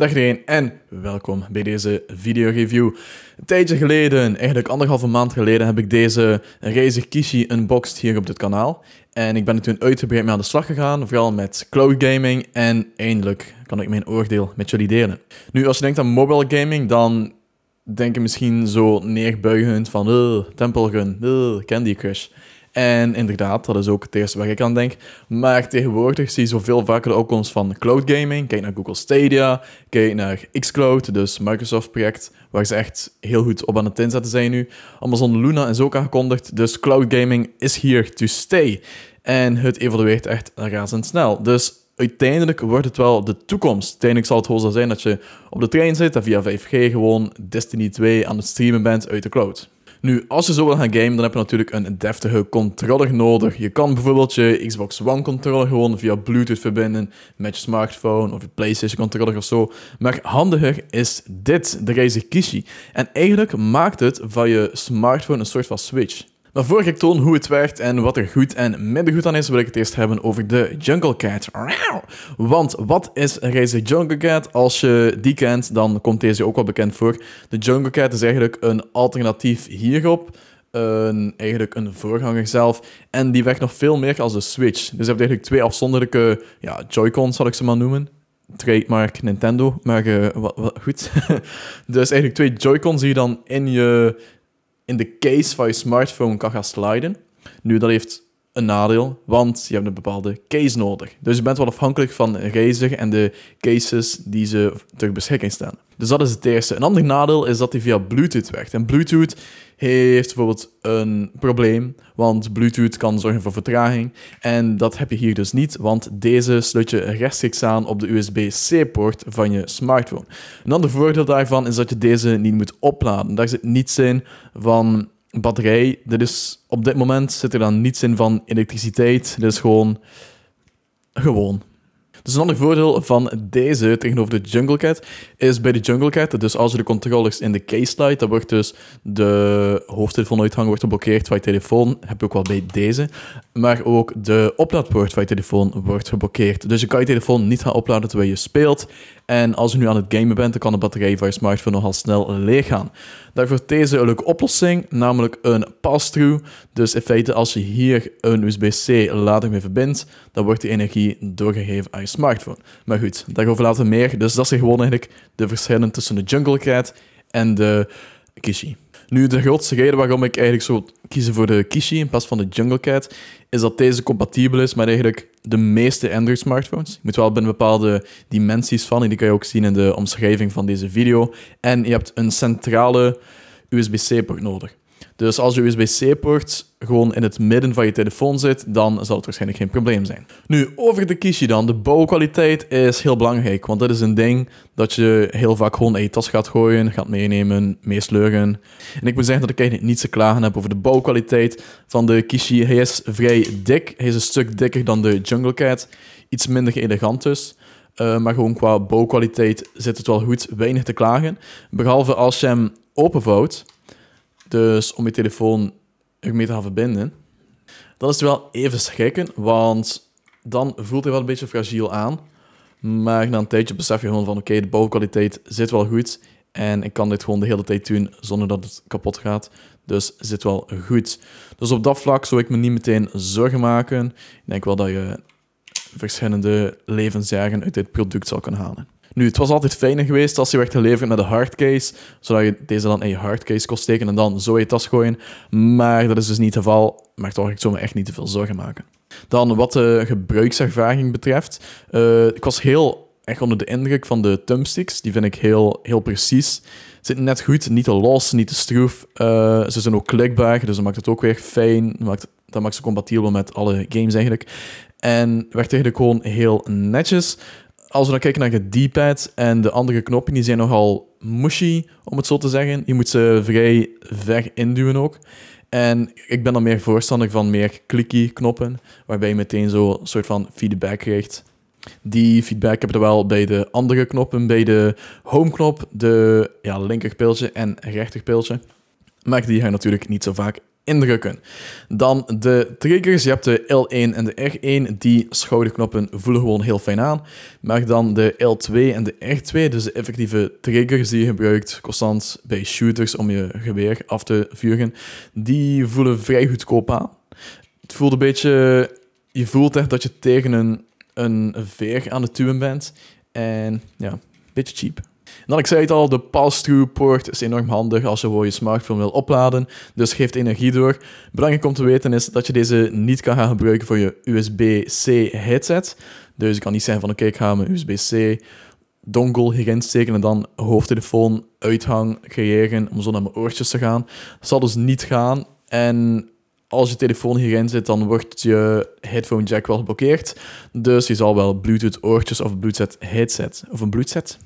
Dag iedereen en welkom bij deze review. Een tijdje geleden, eigenlijk anderhalve maand geleden, heb ik deze Razer Kishi unboxed hier op dit kanaal. En ik ben er toen uitgebreid mee aan de slag gegaan, vooral met cloud gaming. En eindelijk kan ik mijn oordeel met jullie delen. Nu, als je denkt aan mobile gaming, dan denk je misschien zo neerbuigend van uh, Temple Run, Candy Crush. En inderdaad, dat is ook het eerste waar ik aan denk. Maar tegenwoordig zie je zoveel vaker de opkomst van cloud gaming. Kijk naar Google Stadia, kijk naar xCloud, dus Microsoft project, waar ze echt heel goed op aan het inzetten zijn nu. Amazon Luna is ook aangekondigd, dus cloud gaming is here to stay. En het evolueert echt razendsnel. Dus uiteindelijk wordt het wel de toekomst. Uiteindelijk zal het gewoon zo zijn dat je op de trein zit en via 5G gewoon Destiny 2 aan het streamen bent uit de cloud. Nu, als je zo wil gaan gamen, dan heb je natuurlijk een deftige controller nodig. Je kan bijvoorbeeld je Xbox One controller gewoon via Bluetooth verbinden met je smartphone of je PlayStation controller of zo. Maar handiger is dit, de Razer Kishi. En eigenlijk maakt het van je smartphone een soort van switch. Maar voor ik toon hoe het werkt en wat er goed en minder goed aan is, wil ik het eerst hebben over de Jungle Cat. Want wat is deze Jungle Cat? Als je die kent, dan komt deze ook wel bekend voor. De Jungle Cat is eigenlijk een alternatief hierop. Een, eigenlijk een voorganger zelf. En die werkt nog veel meer als de Switch. Dus je hebt eigenlijk twee afzonderlijke ja, Joy-Cons, zal ik ze maar noemen trademark Nintendo, maar eh, goed. dus eigenlijk twee Joy-Cons die je dan in je in de case van je smartphone kan gaan sliden. Nu, dat heeft een nadeel, want je hebt een bepaalde case nodig. Dus je bent wel afhankelijk van een reiziger en de cases die ze ter beschikking staan. Dus dat is het eerste. Een ander nadeel is dat hij via Bluetooth werkt. En Bluetooth heeft bijvoorbeeld een probleem, want Bluetooth kan zorgen voor vertraging. En dat heb je hier dus niet, want deze sluit je rechtstreeks aan op de USB-C-poort van je smartphone. Een ander voordeel daarvan is dat je deze niet moet opladen. Daar zit niets in van batterij, dit is, op dit moment zit er dan niets in van elektriciteit. Dit is gewoon... Gewoon. Dus een ander voordeel van deze tegenover de Jungle Cat is bij de Jungle Cat, dus als je de controllers in de case sluit, dan wordt dus de hoofdtelefoon uithangen wordt geblokkeerd van je telefoon. Heb je ook wel bij deze. Maar ook de oplaadpoort van je telefoon wordt geblokkeerd. Dus je kan je telefoon niet gaan opladen terwijl je speelt. En als je nu aan het gamen bent, dan kan de batterij van je smartphone nogal snel leeg gaan. Daarvoor deze een leuke oplossing, namelijk een pass-through. Dus in feite, als je hier een USB-C lader mee verbindt, dan wordt die energie doorgegeven aan je smartphone. Maar goed, daarover later meer. Dus dat zijn gewoon eigenlijk de verschillen tussen de Jungle en de Kishi. Nu, de grootste reden waarom ik eigenlijk zo kiezen voor de Kishi in plaats van de Jungle Cat, is dat deze compatibel is met eigenlijk de meeste Android-smartphones. Je moet wel binnen bepaalde dimensies van, en die kan je ook zien in de omschrijving van deze video. En je hebt een centrale USB-C-port nodig. Dus als je USB-C-poort gewoon in het midden van je telefoon zit, dan zal het waarschijnlijk geen probleem zijn. Nu, over de kiesje dan. De bouwkwaliteit is heel belangrijk, want dat is een ding dat je heel vaak gewoon in je tas gaat gooien, gaat meenemen, meesleuren. En ik moet zeggen dat ik eigenlijk niets te klagen heb over de bouwkwaliteit van de kiesje. Hij is vrij dik, hij is een stuk dikker dan de Jungle Cat, iets minder elegant dus. Eh, maar gewoon qua bouwkwaliteit zit het wel goed, weinig te klagen. Behalve als je hem openvouwt, dus om je telefoon ermee te gaan verbinden, Dat is wel even schrikken, want dan voelt hij wel een beetje fragiel aan. Maar na een tijdje besef je gewoon van oké, de bouwkwaliteit zit wel goed en ik kan dit gewoon de hele tijd doen zonder dat het kapot gaat. Dus zit wel goed. Dus op dat vlak zou ik me niet meteen zorgen maken. Ik denk wel dat je verschillende levensjaren uit dit product zal kunnen halen. Nu, het was altijd fijner geweest als je werd geleverd met een hardcase, zodat je deze dan in je hardcase kon steken en dan zo in je tas gooien. Maar dat is dus niet het geval. Maar toch, ik zou me echt niet te veel zorgen maken. Dan wat de gebruikservaring betreft. Eh, ik was heel echt onder de indruk van de thumbsticks. Die vind ik heel, heel precies. Zitten net goed, niet te los, niet te stroef. Eh, ze zijn ook klikbaar, dus dat maakt het ook weer fijn. Maakt, dat maakt ze compatibel met alle games eigenlijk. En werd eigenlijk gewoon heel netjes als we dan kijken naar de D-pad en de andere knoppen, die zijn nogal mushy, om het zo te zeggen. Je moet ze vrij ver induwen ook. En ik ben dan meer voorstander van meer clicky knoppen, waarbij je meteen zo'n soort van feedback krijgt. Die feedback heb je wel bij de andere knoppen, bij de home-knop, de ja, en rechterpiltje. Maar die ga natuurlijk niet zo vaak indrukken. Dan de triggers. Je hebt de L1 en de R1. Die schouderknoppen voelen gewoon heel fijn aan. Maar dan de L2 en de R2, dus de effectieve triggers die je gebruikt constant bij shooters om je geweer af te vuren, die voelen vrij goedkoop aan. Het voelt een beetje... Je voelt echt dat je tegen een, een veer aan het tuwen bent. En ja, beetje cheap. Dan, nou, ik zei het al, de pass-through poort is enorm handig als je voor je smartphone wil opladen, dus geeft energie door. Belangrijk om te weten is dat je deze niet kan gaan gebruiken voor je USB-C headset. Dus je kan niet zijn van, oké, ik ga mijn USB-C dongle hierin steken en dan hoofdtelefoon uithang creëren om zo naar mijn oortjes te gaan. Dat zal dus niet gaan en als je telefoon hierin zit, dan wordt je headphone jack wel geblokkeerd. Dus je zal wel Bluetooth oortjes of Bluetooth headset of een Bluetooth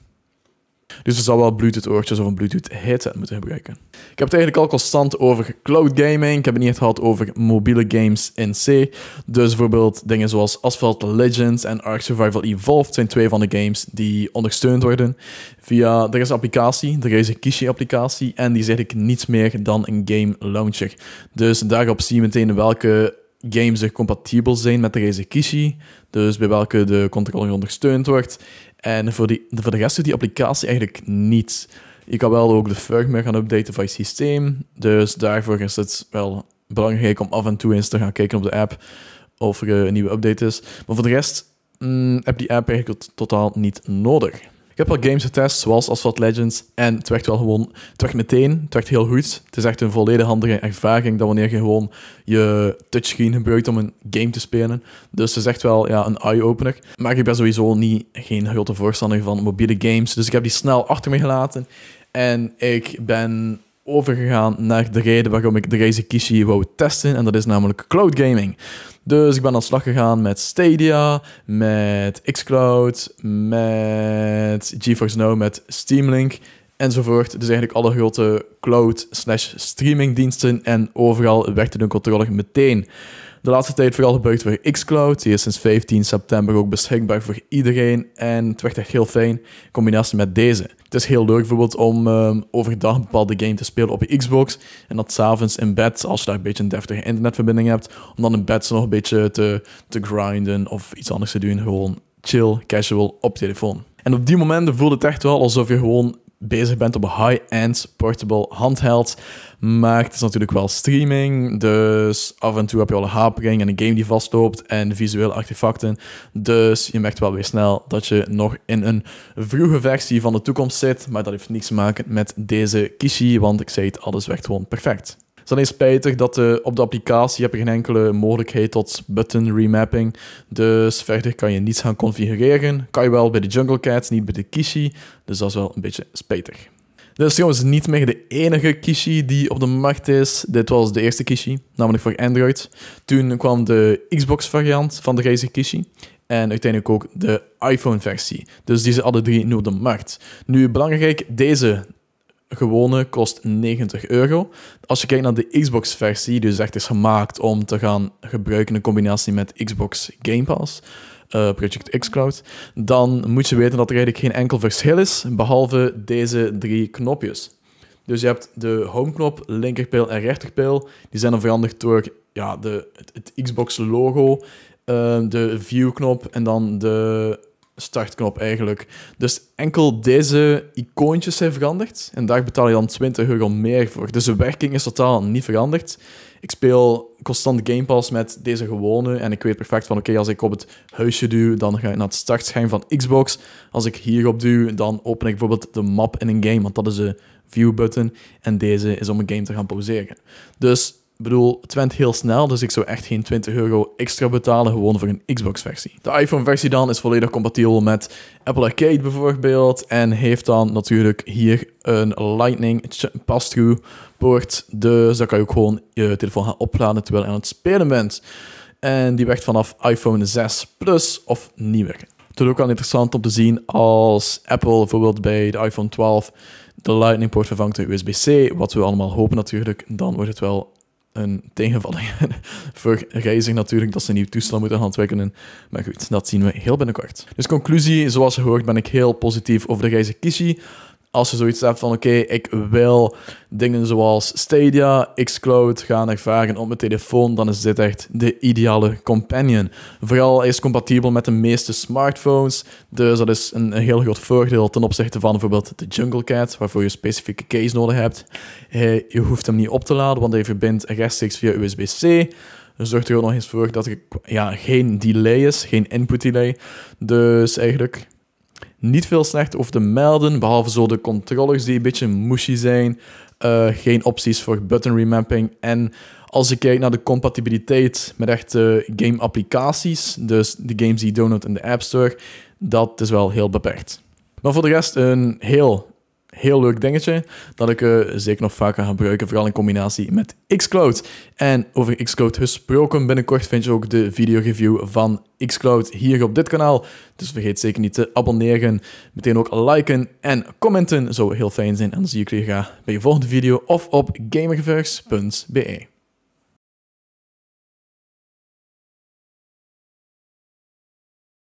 dus er zal wel Bluetooth oortjes of een Bluetooth headset moeten gebruiken. Ik heb het eigenlijk al constant over cloud gaming. Ik heb het niet gehad over mobiele games in C. Dus bijvoorbeeld dingen zoals Asphalt Legends en Ark Survival Evolved zijn twee van de games die ondersteund worden via... Er is een applicatie, er is een Kishi-applicatie en die is eigenlijk niets meer dan een game launcher. Dus daarop zie je meteen welke games compatibel zijn met de Reisekishi, dus bij welke de controller ondersteund wordt. En voor, die, voor de rest doet die applicatie eigenlijk niet. Je kan wel ook de firmware gaan updaten van je systeem, dus daarvoor is het wel belangrijk om af en toe eens te gaan kijken op de app of er een nieuwe update is. Maar voor de rest mm, heb je die app eigenlijk totaal niet nodig. Ik heb al games getest, zoals Asphalt Legends, en het werkt wel gewoon. Het werkt meteen, het werkt heel goed. Het is echt een volledig handige ervaring dat wanneer je gewoon je touchscreen gebruikt om een game te spelen. Dus het is echt wel ja, een eye-opener. Maar ik ben sowieso niet, geen grote voorstander van mobiele games, dus ik heb die snel achter me gelaten. En ik ben overgegaan naar de reden waarom ik deze Kishi wou testen. En dat is namelijk cloud gaming. Dus ik ben aan de slag gegaan met Stadia, met Xcloud, met GeForce Now, met Steam Link enzovoort. Dus eigenlijk alle grote cloud slash streamingdiensten en overal werkte de controller meteen de laatste tijd vooral gebruikt voor xCloud. Die is sinds 15 september ook beschikbaar voor iedereen. En het werkt echt heel fijn in combinatie met deze. Het is heel leuk bijvoorbeeld om ehm, overdag een bepaalde game te spelen op je Xbox. En dat s'avonds in bed, als je daar een beetje een deftige internetverbinding hebt, om dan in bed nog een beetje te, te grinden of iets anders te doen. Gewoon chill, casual op telefoon. En op die momenten voelde het echt wel alsof je gewoon bezig bent op high-end portable handheld. Maar het is dus natuurlijk wel streaming, dus af en toe heb je al een hapering en een game die vastloopt en visuele artefacten. Dus je merkt wel weer snel dat je nog in een vroege versie van de toekomst zit, maar dat heeft niks te maken met deze Kishi, want ik zei het, alles werkt gewoon perfect is dan spijtig dat eh, op de applicatie heb je geen enkele mogelijkheid tot button remapping. Dus verder kan je niets gaan configureren. Kan je wel bij de Jungle Cats, niet bij de Kishi. Dus dat is wel een beetje spijtig. Dit is trouwens niet meer de enige Kishi die op de markt is. Dit was de eerste Kishi, namelijk voor Android. Toen kwam de Xbox-variant van de Razer Kishi. En uiteindelijk ook de iPhone-versie. Dus die zijn alle drie nu op de markt. Nu belangrijk, deze gewone kost 90 euro. Als je kijkt naar de Xbox-versie, dus echt is gemaakt om te gaan gebruiken in combinatie met Xbox Game Pass, uh, Project xCloud, dan moet je weten dat er eigenlijk geen enkel verschil is, behalve deze drie knopjes. Dus je hebt de Home-knop, linkerpijl en rechterpijl. Die zijn dan veranderd door ja, de, het, Xbox-logo, eh, de view-knop en dan de startknop eigenlijk. Dus enkel deze icoontjes zijn veranderd. En daar betaal je dan 20 euro meer voor. Dus de werking is totaal niet veranderd. Ik speel constant Game Pass met deze gewone. En ik weet perfect van oké, als ik op het huisje duw, dan ga ik naar het startscherm van Xbox. Als ik hierop duw, dan open ik bijvoorbeeld de map in een game. Want dat is de view button. En deze is om een game te gaan pauzeren. Dus bedoel, het went heel snel, dus ik zou echt geen 20 euro extra betalen gewoon voor een Xbox-versie. De iPhone-versie dan is volledig compatibel met Apple Arcade bijvoorbeeld en heeft dan natuurlijk hier een Lightning pass-through poort, dus dan kan je ook gewoon je telefoon gaan opladen terwijl je aan het spelen bent. En die werkt vanaf iPhone 6 Plus of nieuwer. Het is ook wel interessant om te zien als Apple bijvoorbeeld bij de iPhone 12 de Lightning poort vervangt door USB-C, wat we allemaal hopen natuurlijk, dan wordt het wel een tegenvalling voor Reizig natuurlijk, dat ze een nieuw toestel moeten gaan ontwikkelen. Maar goed, dat zien we heel binnenkort. Dus conclusie, zoals je hoort ben ik heel positief over de Reizen Kishi als je zoiets hebt van oké, ik wil dingen zoals Stadia, Xcloud gaan ervaren op mijn telefoon, dan is dit echt de ideale companion. Vooral is compatibel met de meeste smartphones, dus dat is een, heel groot voordeel ten opzichte van bijvoorbeeld de Jungle Cat, waarvoor je specifieke case nodig hebt. Je hoeft hem niet op te laden, want hij verbindt rechtstreeks via USB-C. Zorgt er ook nog eens voor dat er ja, geen delay is, geen input delay. Dus eigenlijk niet veel slecht over te melden, behalve zo de controllers die een beetje mushy zijn. Eh, geen opties voor button remapping. En als ik kijk naar de compatibiliteit met echte game-applicaties, dus de games die je en in de App Store, dat is wel heel beperkt. Maar voor de rest een heel heel leuk dingetje dat ik eh, zeker nog vaak ga gebruiken, vooral in combinatie met Xcloud. En over Xcloud gesproken, binnenkort vind je ook de videoreview van Xcloud hier op dit kanaal. Dus vergeet zeker niet te abonneren, meteen ook liken en commenten, zou heel fijn zijn. En dan zie ik jullie graag bij je volgende video of op gamerverse.be.